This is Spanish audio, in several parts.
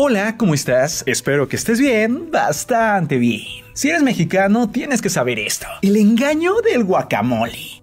Hola, ¿cómo estás? Espero que estés bien, bastante bien. Si eres mexicano, tienes que saber esto. El engaño del guacamole.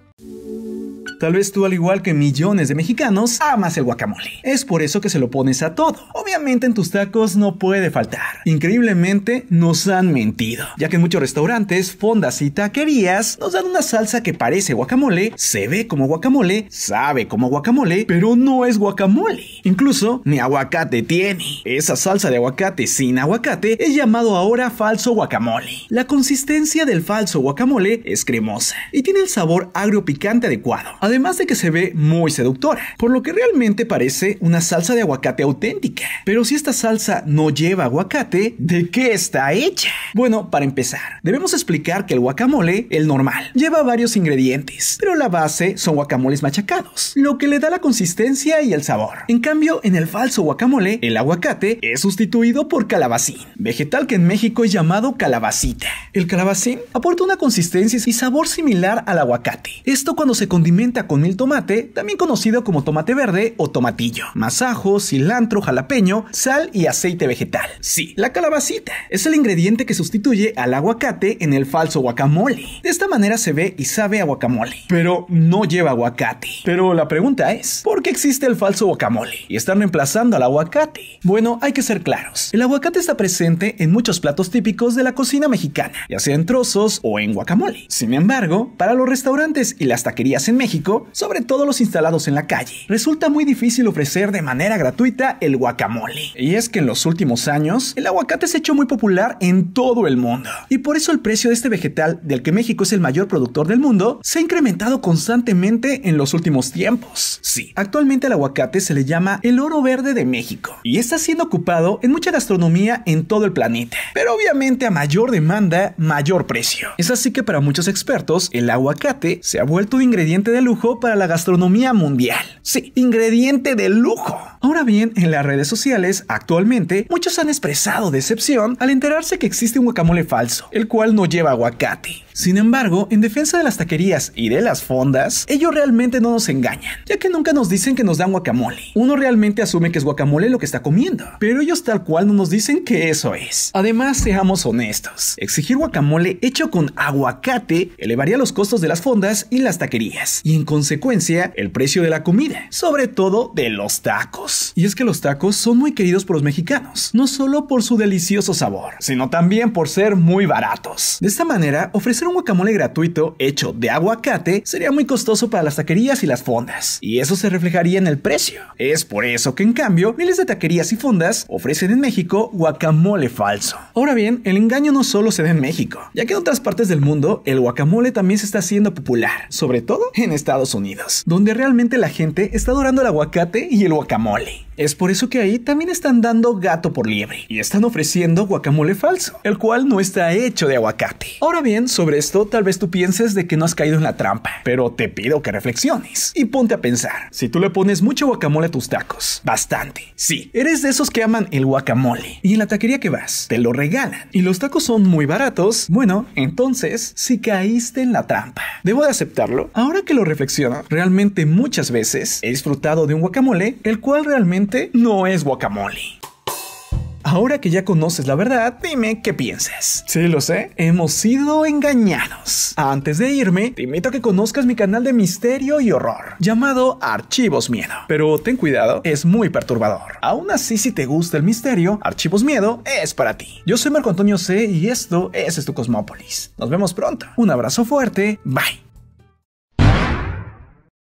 Tal vez tú, al igual que millones de mexicanos, amas el guacamole. Es por eso que se lo pones a todo. Obviamente en tus tacos no puede faltar. Increíblemente nos han mentido, ya que en muchos restaurantes, fondas y taquerías nos dan una salsa que parece guacamole, se ve como guacamole, sabe como guacamole, pero no es guacamole. Incluso ni aguacate tiene. Esa salsa de aguacate sin aguacate es llamado ahora falso guacamole. La consistencia del falso guacamole es cremosa y tiene el sabor agrio picante adecuado además de que se ve muy seductora, por lo que realmente parece una salsa de aguacate auténtica. Pero si esta salsa no lleva aguacate, ¿de qué está hecha? Bueno, para empezar, debemos explicar que el guacamole, el normal, lleva varios ingredientes, pero la base son guacamoles machacados, lo que le da la consistencia y el sabor. En cambio, en el falso guacamole, el aguacate es sustituido por calabacín, vegetal que en México es llamado calabacita. El calabacín aporta una consistencia y sabor similar al aguacate. Esto cuando se condimenta con el tomate, también conocido como tomate verde o tomatillo, Masajo, cilantro, jalapeño, sal y aceite vegetal. Sí, la calabacita es el ingrediente que sustituye al aguacate en el falso guacamole. De esta manera se ve y sabe a guacamole, pero no lleva aguacate. Pero la pregunta es, ¿por qué existe el falso guacamole y están reemplazando al aguacate? Bueno, hay que ser claros. El aguacate está presente en muchos platos típicos de la cocina mexicana, ya sea en trozos o en guacamole. Sin embargo, para los restaurantes y las taquerías en México, sobre todo los instalados en la calle. Resulta muy difícil ofrecer de manera gratuita el guacamole. Y es que en los últimos años, el aguacate se ha hecho muy popular en todo el mundo. Y por eso el precio de este vegetal, del que México es el mayor productor del mundo, se ha incrementado constantemente en los últimos tiempos. Sí, actualmente el aguacate se le llama el oro verde de México y está siendo ocupado en mucha gastronomía en todo el planeta. Pero obviamente a mayor demanda, mayor precio. Es así que para muchos expertos, el aguacate se ha vuelto un ingrediente de lujo para la gastronomía mundial. Sí, ingrediente de lujo. Ahora bien, en las redes sociales, actualmente, muchos han expresado decepción al enterarse que existe un guacamole falso, el cual no lleva aguacate. Sin embargo, en defensa de las taquerías y de las fondas, ellos realmente no nos engañan, ya que nunca nos dicen que nos dan guacamole. Uno realmente asume que es guacamole lo que está comiendo, pero ellos tal cual no nos dicen que eso es. Además, seamos honestos, exigir guacamole hecho con aguacate elevaría los costos de las fondas y las taquerías consecuencia el precio de la comida, sobre todo de los tacos. Y es que los tacos son muy queridos por los mexicanos, no solo por su delicioso sabor, sino también por ser muy baratos. De esta manera, ofrecer un guacamole gratuito hecho de aguacate sería muy costoso para las taquerías y las fondas, y eso se reflejaría en el precio. Es por eso que en cambio, miles de taquerías y fondas ofrecen en México guacamole falso. Ahora bien, el engaño no solo se da en México, ya que en otras partes del mundo el guacamole también se está haciendo popular, sobre todo en Estados Unidos, donde realmente la gente está adorando el aguacate y el guacamole. Es por eso que ahí también están dando gato por liebre y están ofreciendo guacamole falso, el cual no está hecho de aguacate. Ahora bien, sobre esto tal vez tú pienses de que no has caído en la trampa, pero te pido que reflexiones y ponte a pensar. Si tú le pones mucho guacamole a tus tacos, bastante. Sí, eres de esos que aman el guacamole y en la taquería que vas te lo regalan y los tacos son muy baratos, bueno, entonces si caíste en la trampa. Debo de aceptarlo. Ahora que lo reflexiono, realmente muchas veces he disfrutado de un guacamole el cual realmente no es guacamole. Ahora que ya conoces la verdad, dime qué piensas. Sí, lo sé, hemos sido engañados. Antes de irme, te invito a que conozcas mi canal de misterio y horror, llamado Archivos Miedo. Pero ten cuidado, es muy perturbador. Aún así, si te gusta el misterio, Archivos Miedo es para ti. Yo soy Marco Antonio C y esto es Tu Cosmópolis. Nos vemos pronto. Un abrazo fuerte, bye.